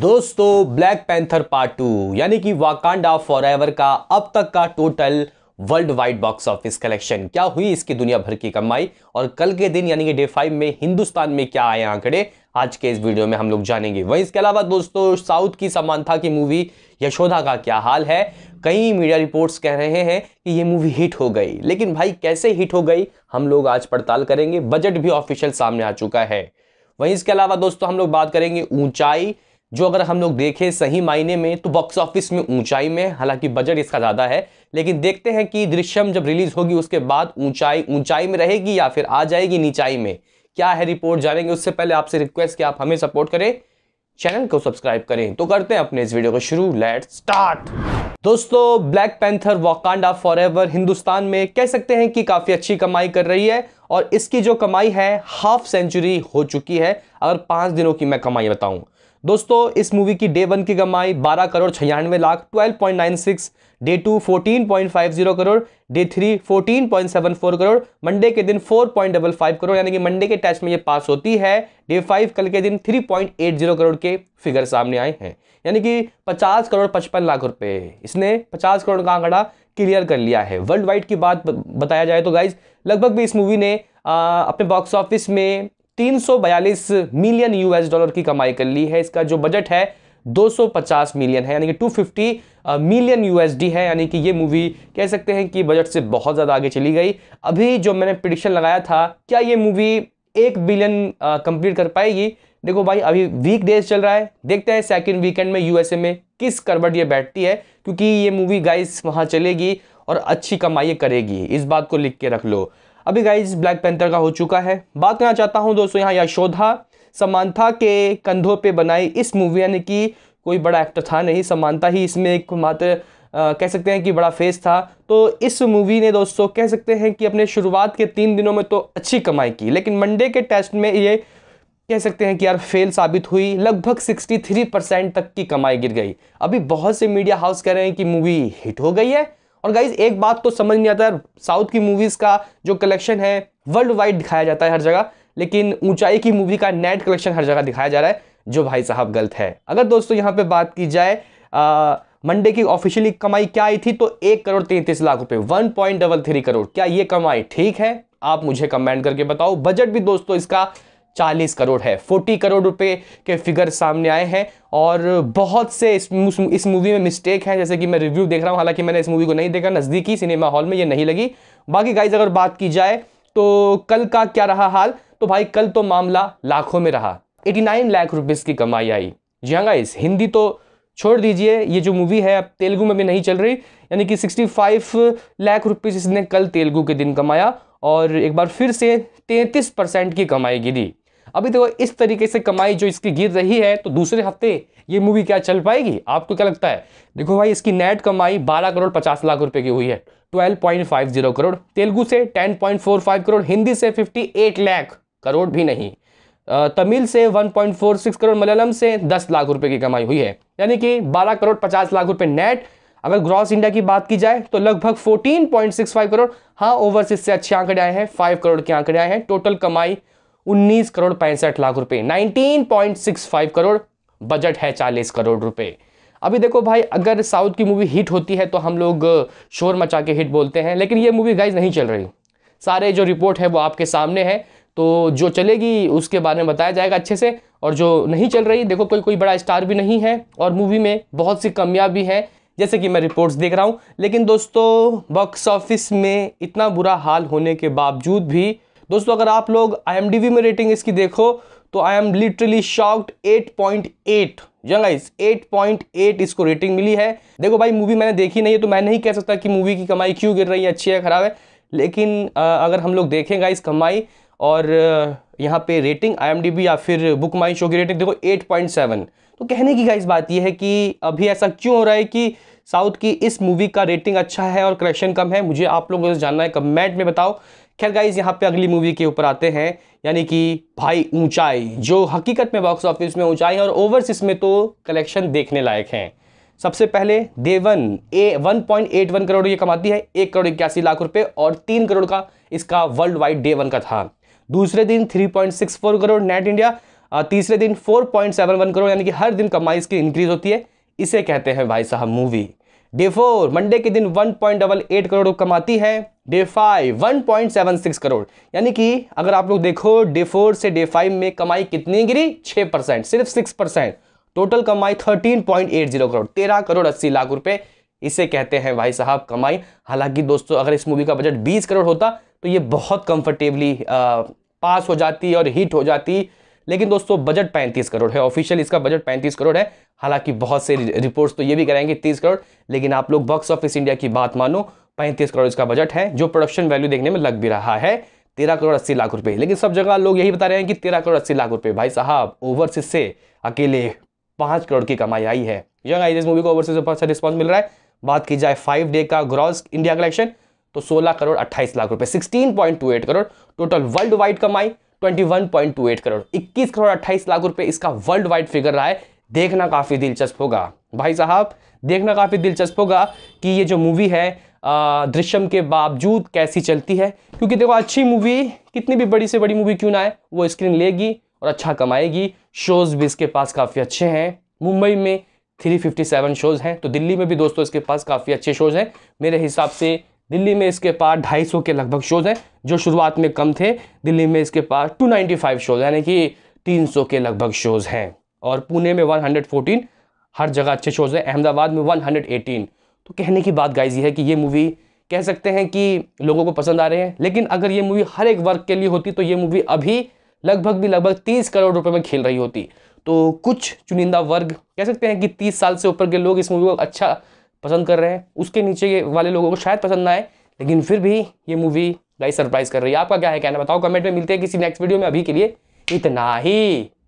दोस्तों Black panther part two यानी कि वाकांडा फॉर का अब तक का total world wide box office collection क्या हुई इसकी दुनिया भर की कमाई और कल के दिन यानी कि डे फाइव में हिंदुस्तान में क्या आए आंकड़े आज के इस वीडियो में हम लोग जानेंगे वहीं इसके अलावा दोस्तों साउथ की समानता की मूवी यशोधा का क्या हाल है कई मीडिया रिपोर्ट्स कह रहे हैं कि ये मूवी हिट हो गई लेकिन भाई कैसे हिट हो गई हम लोग आज पड़ताल करेंगे बजट भी ऑफिशियल सामने आ चुका है वहीं इसके अलावा दोस्तों हम लोग बात करेंगे ऊंचाई जो अगर हम लोग देखें सही मायने में तो बॉक्स ऑफिस में ऊंचाई में हालांकि बजट इसका ज़्यादा है लेकिन देखते हैं कि दृश्यम जब रिलीज होगी उसके बाद ऊंचाई ऊंचाई में रहेगी या फिर आ जाएगी नीचाई में क्या है रिपोर्ट जानेंगे उससे पहले आपसे रिक्वेस्ट कि आप हमें सपोर्ट करें चैनल को सब्सक्राइब करें तो करते हैं अपने इस वीडियो को शुरू लेट स्टार्ट दोस्तों Black Panther Wakanda for Hindustan में कह सकते हैं कि काफ़ी अच्छी कमाई कर रही है और इसकी जो कमाई है हाफ सेंचुरी हो चुकी है अगर पाँच दिनों की मैं कमाई बताऊं दोस्तों इस मूवी की डे वन की कमाई 12 करोड़ छियानवे lakh 12.96 day two 14.50 crore day three 14.74 crore Monday के दिन 4.55 करोड़ यानी कि मंडे के टेस्ट में ये पास होती है डे फाइव कल के दिन 3.80 करोड़ के फिगर सामने आए हैं यानी कि 50 करोड़ 55 लाख रुपए इसने 50 करोड़ का आंकड़ा क्लियर कर लिया है वर्ल्ड वाइड की बात बताया जाए तो गाइज लगभग भी इस मूवी ने आ, अपने बॉक्स ऑफिस में 342 मिलियन यूएस डॉलर की कमाई कर ली है इसका जो बजट है 250 मिलियन है यानी कि 250 मिलियन यूएसडी है यानी कि ये मूवी कह सकते हैं कि बजट से बहुत ज़्यादा आगे चली गई अभी जो मैंने प्रिडिक्शन लगाया था क्या ये मूवी एक बिलियन कंप्लीट कर पाएगी देखो भाई अभी वीक डेज चल रहा है देखते हैं सेकेंड वीकेंड में यूएसए में किस करवट ये बैठती है क्योंकि ये मूवी गाइस वहाँ चलेगी और अच्छी कमाई करेगी इस बात को लिख के रख लो अभी गाइज ब्लैक पेंथर का हो चुका है बात करना चाहता हूँ दोस्तों यहाँ यशोधा समानता के कंधों पे बनाई इस मूवी यानी कि कोई बड़ा एक्टर था नहीं समानता ही इसमें एक मात्र कह सकते हैं कि बड़ा फेस था तो इस मूवी ने दोस्तों कह सकते हैं कि अपने शुरुआत के तीन दिनों में तो अच्छी कमाई की लेकिन मंडे के टेस्ट में ये कह सकते हैं कि यार फेल साबित हुई लगभग 63 परसेंट तक की कमाई गिर गई अभी बहुत से मीडिया हाउस कह रहे हैं कि मूवी हिट हो गई है और गाइज एक बात तो समझ नहीं आता साउथ की मूवीज़ का जो कलेक्शन है वर्ल्ड वाइड दिखाया जाता है हर जगह लेकिन ऊंचाई की मूवी का नेट कलेक्शन हर जगह दिखाया जा रहा है जो भाई साहब गलत है अगर दोस्तों यहाँ पे बात की जाए मंडे की ऑफिशियली कमाई क्या आई थी तो एक करोड़ तैंतीस लाख रुपए one point double three crore क्या ये कमाई ठीक है आप मुझे कमेंट करके बताओ बजट भी दोस्तों इसका चालीस करोड़ है फोर्टी करोड़ रुपए के फिगर सामने आए हैं और बहुत से इस इस मूवी में मिस्टेक हैं जैसे कि मैं रिव्यू देख रहा हूँ हालांकि मैंने इस मूवी को नहीं देखा नज़दीकी सिनेमा हॉल में ये नहीं लगी बाकी गाइज अगर बात की जाए तो कल का क्या रहा हाल तो भाई कल तो मामला लाखों में रहा 89 लाख रुपीज़ की कमाई आई जी हाँ गाइज हिंदी तो छोड़ दीजिए ये जो मूवी है अब तेलुगु में भी नहीं चल रही यानी कि 65 लाख रुपीज़ इसने कल तेलुगु के दिन कमाया और एक बार फिर से 33 परसेंट की कमाई गिरी अभी देखो इस तरीके से कमाई जो इसकी गिर रही है तो दूसरे हफ्ते ये मूवी क्या चल पाएगी आपको क्या लगता है देखो भाई इसकी नेट कमाई 12 करोड़ 50 लाख रुपए की हुई है 12.50 करोड़ तेलुगु से 10.45 करोड़ हिंदी से 58 लाख करोड़ भी नहीं तमिल से 1.46 करोड़ मलयालम से 10 लाख रुपए की कमाई हुई है यानी कि 12 करोड़ 50 लाख रुपए नेट अगर ग्रॉस इंडिया की बात की जाए तो लगभग 14.65 करोड़ हाँ ओवरसीज से अच्छे आंकड़े आए हैं 5 करोड़ के आंकड़े आए हैं टोटल कमाई उन्नीस करोड़ पैंसठ लाख रुपए 19.65 करोड़ बजट है चालीस करोड़ रुपए अभी देखो भाई अगर साउथ की मूवी हिट होती है तो हम लोग शोर मचा के हिट बोलते हैं लेकिन ये मूवी गाइज नहीं चल रही सारे जो रिपोर्ट है वो आपके सामने है तो जो चलेगी उसके बारे में बताया जाएगा अच्छे से और जो नहीं चल रही देखो कोई कोई बड़ा स्टार भी नहीं है और मूवी में बहुत सी कमियाँ भी हैं जैसे कि मैं रिपोर्ट्स देख रहा हूँ लेकिन दोस्तों बॉक्स ऑफिस में इतना बुरा हाल होने के बावजूद भी दोस्तों अगर आप लोग आई में रेटिंग इसकी देखो तो आई एम लिटरली शॉक्ड 8.8 जंगाइज एट इसको रेटिंग मिली है देखो भाई मूवी मैंने देखी नहीं है तो मैं नहीं कह सकता कि मूवी की कमाई क्यों गिर रही है अच्छी है ख़राब है लेकिन अगर हम लोग देखें इस कमाई और यहाँ पे रेटिंग आई या फिर बुक माई शो की रेटिंग देखो 8.7 तो कहने की गाइस बात यह है कि अभी ऐसा क्यों हो रहा है कि साउथ की इस मूवी का रेटिंग अच्छा है और क्रेशन कम है मुझे आप लोगों से जानना है कमेंट में बताओ खैर गाइज यहाँ पे अगली मूवी के ऊपर आते हैं यानी कि भाई ऊंचाई जो हकीकत में बॉक्स ऑफिस में ऊंचाई और ओवर्स में तो कलेक्शन देखने लायक हैं सबसे पहले देवन ए 1.81 करोड़ ये कमाती है एक करोड़ इक्यासी लाख रुपए और तीन करोड़ का इसका वर्ल्ड वाइड डे वन का था दूसरे दिन 3.64 करोड़ नेट इंडिया तीसरे दिन 4.71 करोड़ यानी कि हर दिन कमाई इसकी इंक्रीज होती है इसे कहते हैं भाई साहब मूवी डे फोर मंडे के दिन एट करोड़ कमाती है डे फाइव 1.76 करोड़ यानी कि अगर आप लोग देखो डे फोर से डे फाइव में कमाई कितनी गिरी छह परसेंट सिर्फ सिक्स परसेंट टोटल कमाई 13.80 करोड़ तेरह करोड़ अस्सी लाख रुपए इसे कहते हैं भाई साहब कमाई हालांकि दोस्तों अगर इस मूवी का बजट 20 करोड़ होता तो ये बहुत कंफर्टेबली पास हो जाती और हिट हो जाती लेकिन दोस्तों बजट पैंतीस करोड़ है ऑफिशियल इसका बजट पैंतीस करोड़ है हालांकि बहुत से रिपोर्ट्स तो ये भी कराएंगे तीस करोड़ लेकिन आप लोग बॉक्स ऑफिस इंडिया की बात मानो पैंतीस करोड़ इसका बजट है जो प्रोडक्शन वैल्यू देखने में लग भी रहा है तेरह करोड़ अस्सी लाख रुपए लेकिन सब जगह लोग यही बता रहे हैं कि तेरह करोड़ अस्सी लाख रुपए भाई साहब ओवरसीज से अकेले पांच करोड़ की कमाई आई है यंग आइजेस मूवी को ओवरसीज से बहुत अच्छा रिस्पॉन्स मिल रहा है बात की जाए फाइव डे का ग्रॉस इंडिया कलेक्शन तो सोलह करोड़ अट्ठाईस लाख रुपए sixteen point two eight crore total world wide कमाई 21.28 करोड़ 21 करोड़ 28 लाख रुपए इसका वर्ल्ड वाइड फिगर रहा है देखना काफ़ी दिलचस्प होगा भाई साहब देखना काफ़ी दिलचस्प होगा कि ये जो मूवी है दृश्यम के बावजूद कैसी चलती है क्योंकि देखो अच्छी मूवी कितनी भी बड़ी से बड़ी मूवी क्यों ना आए वो स्क्रीन लेगी और अच्छा कमाएगी शोज़ भी इसके पास काफ़ी अच्छे हैं मुंबई में 357 शोज़ हैं तो दिल्ली में भी दोस्तों इसके पास काफ़ी अच्छे शोज़ हैं मेरे हिसाब से दिल्ली में इसके पास 250 के लगभग शोज़ हैं जो शुरुआत में कम थे दिल्ली में इसके पास 295 शोज़ यानी कि 300 के लगभग शोज़ हैं और पुणे में 114 हर जगह अच्छे शोज़ हैं अहमदाबाद में 118 तो कहने की बात गाइज ये है कि ये मूवी कह सकते हैं कि लोगों को पसंद आ रहे हैं लेकिन अगर ये मूवी हर एक वर्ग के लिए होती तो ये मूवी अभी लगभग भी लगभग तीस करोड़ रुपये में खेल रही होती तो कुछ चुनिंदा वर्ग कह सकते हैं कि तीस साल से ऊपर के लोग इस मूवी को अच्छा पसंद कर रहे हैं उसके नीचे वाले लोगों को शायद पसंद ना आए लेकिन फिर भी ये मूवी गाइस सरप्राइज कर रही है आपका क्या है कहना बताओ कमेंट में मिलते हैं किसी नेक्स्ट वीडियो में अभी के लिए इतना ही